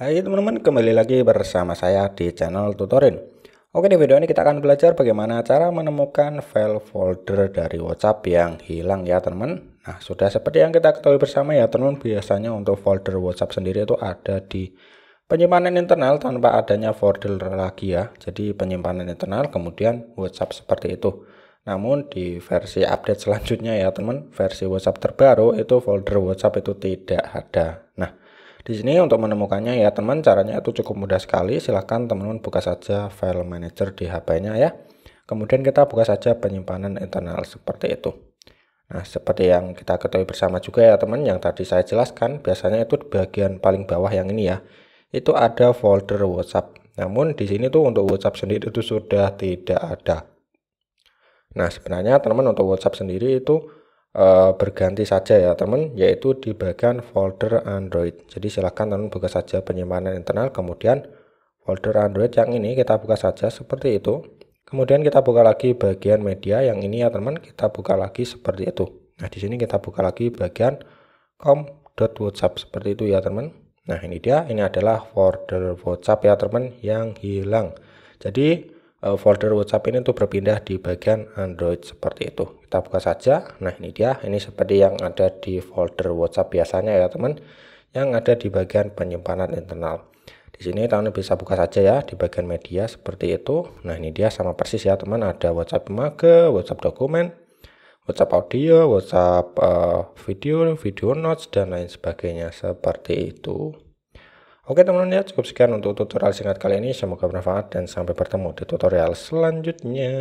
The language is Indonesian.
Hai teman-teman, kembali lagi bersama saya di channel Tutorin. Oke, di video ini kita akan belajar bagaimana cara menemukan file folder dari WhatsApp yang hilang ya teman-teman. Nah, sudah seperti yang kita ketahui bersama ya teman-teman, biasanya untuk folder WhatsApp sendiri itu ada di penyimpanan internal tanpa adanya folder lagi ya. Jadi penyimpanan internal kemudian WhatsApp seperti itu. Namun di versi update selanjutnya ya teman, teman versi WhatsApp terbaru itu folder WhatsApp itu tidak ada. Nah, di sini untuk menemukannya ya teman caranya itu cukup mudah sekali. Silahkan teman-teman buka saja file manager di HP-nya ya. Kemudian kita buka saja penyimpanan internal seperti itu. Nah seperti yang kita ketahui bersama juga ya teman yang tadi saya jelaskan biasanya itu di bagian paling bawah yang ini ya. Itu ada folder WhatsApp. Namun di sini tuh untuk WhatsApp sendiri itu sudah tidak ada. Nah sebenarnya teman-teman untuk WhatsApp sendiri itu Eh, berganti saja ya teman yaitu di bagian folder Android jadi silahkan teman buka saja penyimpanan internal kemudian folder Android yang ini kita buka saja seperti itu kemudian kita buka lagi bagian media yang ini ya teman kita buka lagi seperti itu nah di sini kita buka lagi bagian com.whatsapp seperti itu ya teman nah ini dia ini adalah folder whatsapp ya teman yang hilang jadi Eh, folder WhatsApp ini untuk berpindah di bagian Android seperti itu. Kita buka saja. Nah, ini dia. Ini seperti yang ada di folder WhatsApp biasanya ya, teman. Yang ada di bagian penyimpanan internal. Di sini teman bisa buka saja ya di bagian media seperti itu. Nah, ini dia sama persis ya, teman. Ada WhatsApp Mage, WhatsApp dokumen, WhatsApp audio, WhatsApp uh, video, video notes dan lain sebagainya seperti itu. Oke teman-teman ya cukup sekian untuk tutorial singkat kali ini. Semoga bermanfaat dan sampai bertemu di tutorial selanjutnya.